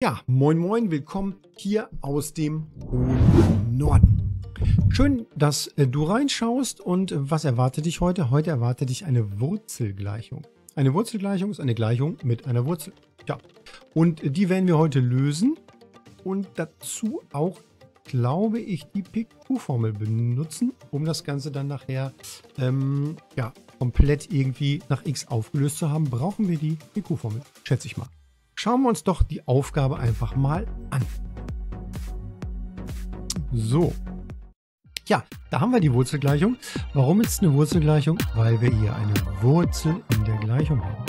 Ja, moin moin, willkommen hier aus dem hohen Norden. Schön, dass äh, du reinschaust und äh, was erwartet dich heute? Heute erwartet dich eine Wurzelgleichung. Eine Wurzelgleichung ist eine Gleichung mit einer Wurzel. Ja, und die werden wir heute lösen und dazu auch, glaube ich, die PQ-Formel benutzen, um das Ganze dann nachher ähm, ja, komplett irgendwie nach x aufgelöst zu haben, brauchen wir die PQ-Formel, schätze ich mal. Schauen wir uns doch die Aufgabe einfach mal an. So. Ja, da haben wir die Wurzelgleichung. Warum ist es eine Wurzelgleichung? Weil wir hier eine Wurzel in der Gleichung haben.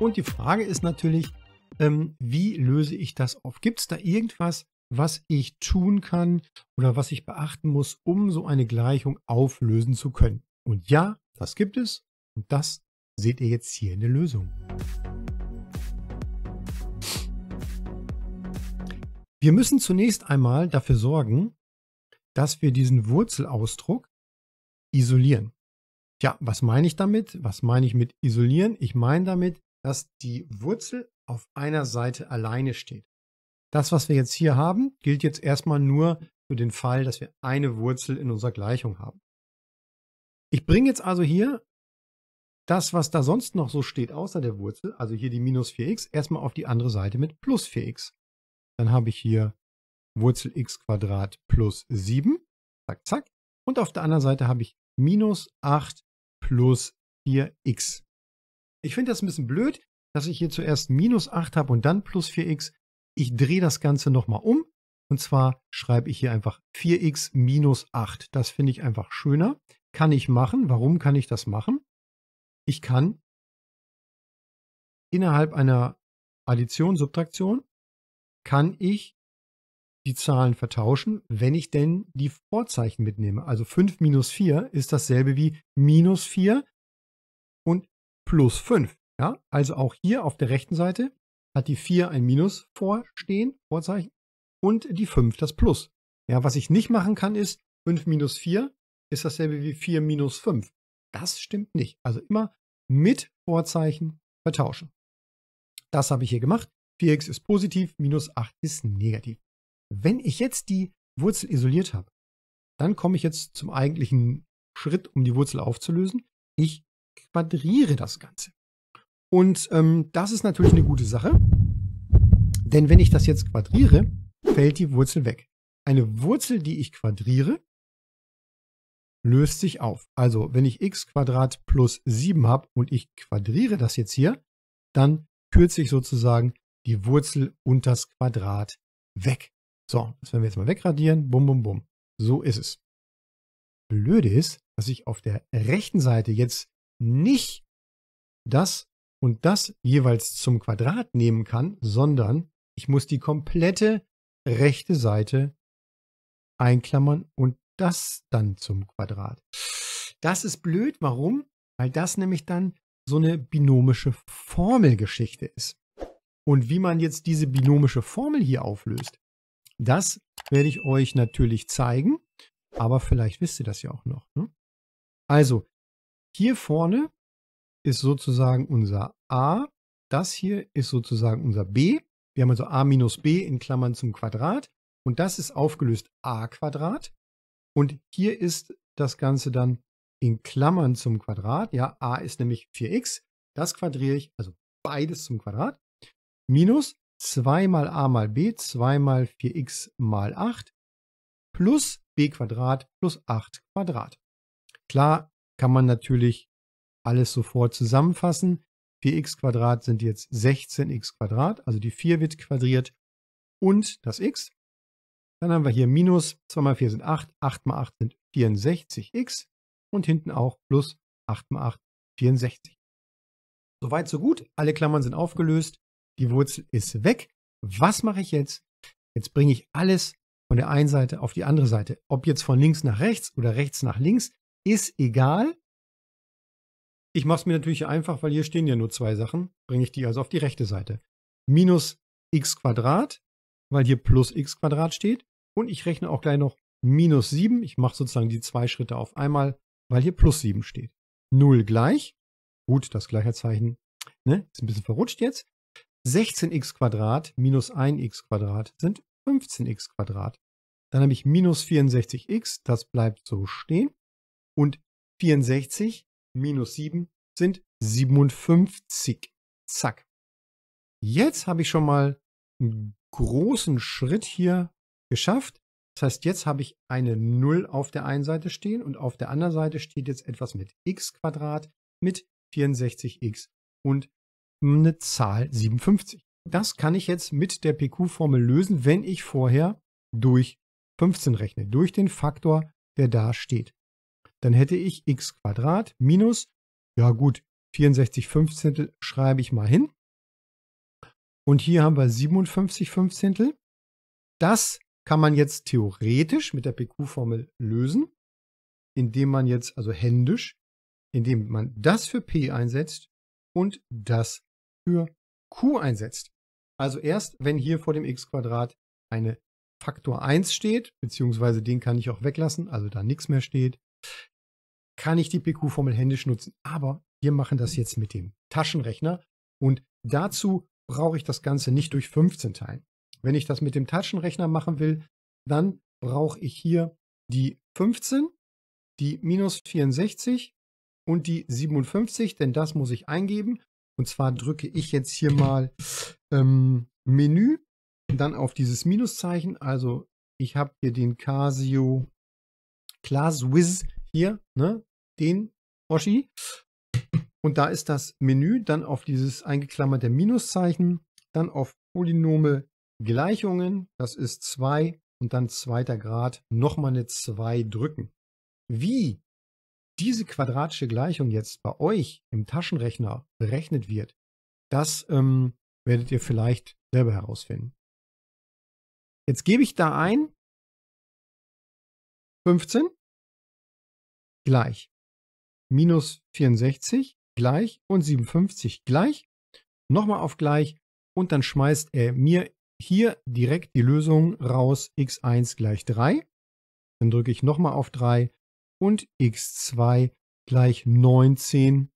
Und die Frage ist natürlich, ähm, wie löse ich das auf? Gibt es da irgendwas, was ich tun kann oder was ich beachten muss, um so eine Gleichung auflösen zu können? Und ja, das gibt es. Und das seht ihr jetzt hier in der Lösung. Wir müssen zunächst einmal dafür sorgen, dass wir diesen Wurzelausdruck isolieren. Ja, was meine ich damit? Was meine ich mit isolieren? Ich meine damit, dass die Wurzel auf einer Seite alleine steht. Das, was wir jetzt hier haben, gilt jetzt erstmal nur für den Fall, dass wir eine Wurzel in unserer Gleichung haben. Ich bringe jetzt also hier das, was da sonst noch so steht, außer der Wurzel, also hier die minus 4x, erstmal auf die andere Seite mit plus 4x. Dann habe ich hier Wurzel x Quadrat plus 7. Zack, zack. Und auf der anderen Seite habe ich minus 8 plus 4x. Ich finde das ein bisschen blöd, dass ich hier zuerst minus 8 habe und dann plus 4x. Ich drehe das Ganze nochmal um. Und zwar schreibe ich hier einfach 4x minus 8. Das finde ich einfach schöner. Kann ich machen. Warum kann ich das machen? Ich kann innerhalb einer Addition, Subtraktion kann ich die Zahlen vertauschen, wenn ich denn die Vorzeichen mitnehme. Also 5 minus 4 ist dasselbe wie minus 4 und plus 5. Ja? Also auch hier auf der rechten Seite hat die 4 ein Minus vorstehen, Vorzeichen, und die 5 das Plus. Ja, was ich nicht machen kann, ist 5 minus 4 ist dasselbe wie 4 minus 5. Das stimmt nicht. Also immer mit Vorzeichen vertauschen. Das habe ich hier gemacht. 4x ist positiv, minus 8 ist negativ. Wenn ich jetzt die Wurzel isoliert habe, dann komme ich jetzt zum eigentlichen Schritt, um die Wurzel aufzulösen. Ich quadriere das Ganze. Und ähm, das ist natürlich eine gute Sache, denn wenn ich das jetzt quadriere, fällt die Wurzel weg. Eine Wurzel, die ich quadriere, löst sich auf. Also wenn ich x plus 7 habe und ich quadriere das jetzt hier, dann kürze ich sozusagen die Wurzel unters Quadrat weg. So, das werden wir jetzt mal wegradieren. Bum, bum, bum. So ist es. Blöde ist, dass ich auf der rechten Seite jetzt nicht das und das jeweils zum Quadrat nehmen kann, sondern ich muss die komplette rechte Seite einklammern und das dann zum Quadrat. Das ist blöd. Warum? Weil das nämlich dann so eine binomische Formelgeschichte ist. Und wie man jetzt diese binomische Formel hier auflöst, das werde ich euch natürlich zeigen, aber vielleicht wisst ihr das ja auch noch. Ne? Also, hier vorne ist sozusagen unser a, das hier ist sozusagen unser b. Wir haben also a minus b in Klammern zum Quadrat und das ist aufgelöst a Quadrat. Und hier ist das Ganze dann in Klammern zum Quadrat. Ja, a ist nämlich 4x, das quadriere ich, also beides zum Quadrat minus 2 mal a mal b, 2 mal 4x mal 8 plus b Quadrat plus 8 Quadrat. Klar kann man natürlich alles sofort zusammenfassen. 4x Quadrat sind jetzt 16x Quadrat, also die 4 wird quadriert und das x. Dann haben wir hier minus 2 mal 4 sind 8, 8 mal 8 sind 64x und hinten auch plus 8 mal 8, 64. Soweit, so gut. Alle Klammern sind aufgelöst. Die Wurzel ist weg. Was mache ich jetzt? Jetzt bringe ich alles von der einen Seite auf die andere Seite. Ob jetzt von links nach rechts oder rechts nach links, ist egal. Ich mache es mir natürlich einfach, weil hier stehen ja nur zwei Sachen. Bringe ich die also auf die rechte Seite. Minus x Quadrat, weil hier plus x Quadrat steht. Und ich rechne auch gleich noch minus 7. Ich mache sozusagen die zwei Schritte auf einmal, weil hier plus 7 steht. 0 gleich. Gut, das Gleichheitszeichen ne, ist ein bisschen verrutscht jetzt. 16x Quadrat minus 1x Quadrat sind 15x Quadrat. Dann habe ich minus 64x, das bleibt so stehen. Und 64 minus 7 sind 57. Zack. Jetzt habe ich schon mal einen großen Schritt hier geschafft. Das heißt, jetzt habe ich eine 0 auf der einen Seite stehen und auf der anderen Seite steht jetzt etwas mit x Quadrat, mit 64x und eine Zahl 57. Das kann ich jetzt mit der PQ-Formel lösen, wenn ich vorher durch 15 rechne, durch den Faktor, der da steht. Dann hätte ich x minus, ja gut, 64 Fünfzehntel schreibe ich mal hin. Und hier haben wir 57 Fünfzehntel. Das kann man jetzt theoretisch mit der PQ-Formel lösen, indem man jetzt, also händisch, indem man das für P einsetzt und das für Q einsetzt. Also erst, wenn hier vor dem x-Quadrat eine Faktor 1 steht, beziehungsweise den kann ich auch weglassen, also da nichts mehr steht, kann ich die PQ-Formel händisch nutzen. Aber wir machen das jetzt mit dem Taschenrechner und dazu brauche ich das Ganze nicht durch 15 teilen. Wenn ich das mit dem Taschenrechner machen will, dann brauche ich hier die 15, die minus 64 und die 57, denn das muss ich eingeben und zwar drücke ich jetzt hier mal ähm, Menü, dann auf dieses Minuszeichen. Also ich habe hier den Casio ClassWiz hier, ne? den Oschi. Und da ist das Menü, dann auf dieses eingeklammerte Minuszeichen, dann auf Polynome Gleichungen, das ist 2 und dann zweiter Grad, nochmal eine 2 drücken. Wie diese quadratische Gleichung jetzt bei euch im Taschenrechner berechnet wird, das ähm, werdet ihr vielleicht selber herausfinden. Jetzt gebe ich da ein 15 gleich minus 64 gleich und 57 gleich, nochmal auf gleich und dann schmeißt er mir hier direkt die Lösung raus x1 gleich 3. Dann drücke ich nochmal auf 3 und x2 gleich 19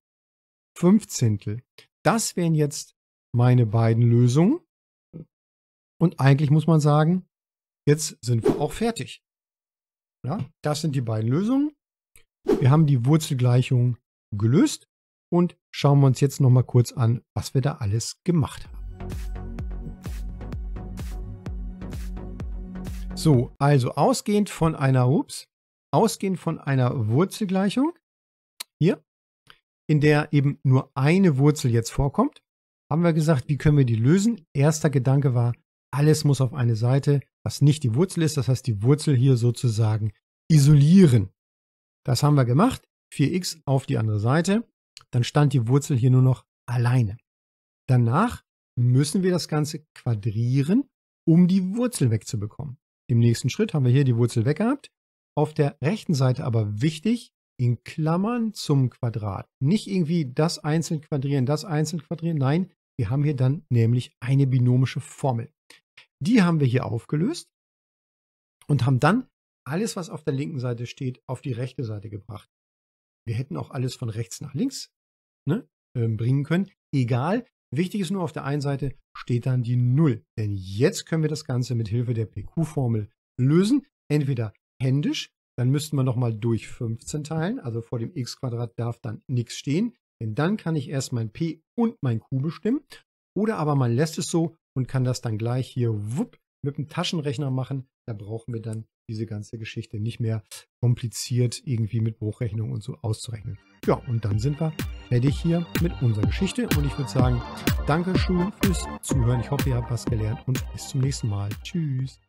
Fünfzehntel. Das wären jetzt meine beiden Lösungen. Und eigentlich muss man sagen, jetzt sind wir auch fertig. Ja, das sind die beiden Lösungen. Wir haben die Wurzelgleichung gelöst und schauen wir uns jetzt nochmal kurz an, was wir da alles gemacht haben. So, also ausgehend von einer, ups, ausgehend von einer Wurzelgleichung, hier, in der eben nur eine Wurzel jetzt vorkommt, haben wir gesagt, wie können wir die lösen? Erster Gedanke war, alles muss auf eine Seite, was nicht die Wurzel ist, das heißt die Wurzel hier sozusagen isolieren. Das haben wir gemacht, 4x auf die andere Seite, dann stand die Wurzel hier nur noch alleine. Danach müssen wir das Ganze quadrieren, um die Wurzel wegzubekommen. Im nächsten Schritt haben wir hier die Wurzel weggehabt, auf der rechten Seite aber wichtig, in Klammern zum Quadrat. Nicht irgendwie das einzeln quadrieren, das einzeln quadrieren. Nein, wir haben hier dann nämlich eine binomische Formel. Die haben wir hier aufgelöst und haben dann alles, was auf der linken Seite steht, auf die rechte Seite gebracht. Wir hätten auch alles von rechts nach links ne, ähm, bringen können. Egal. Wichtig ist nur, auf der einen Seite steht dann die 0. Denn jetzt können wir das Ganze mit Hilfe der PQ-Formel lösen. Entweder händisch, dann müssten wir nochmal durch 15 teilen. Also vor dem x Quadrat darf dann nichts stehen, denn dann kann ich erst mein p und mein q bestimmen. Oder aber man lässt es so und kann das dann gleich hier wupp, mit dem Taschenrechner machen. Da brauchen wir dann diese ganze Geschichte nicht mehr kompliziert irgendwie mit Bruchrechnung und so auszurechnen. Ja, und dann sind wir fertig hier mit unserer Geschichte. Und ich würde sagen, danke schön fürs Zuhören. Ich hoffe, ihr habt was gelernt und bis zum nächsten Mal. Tschüss.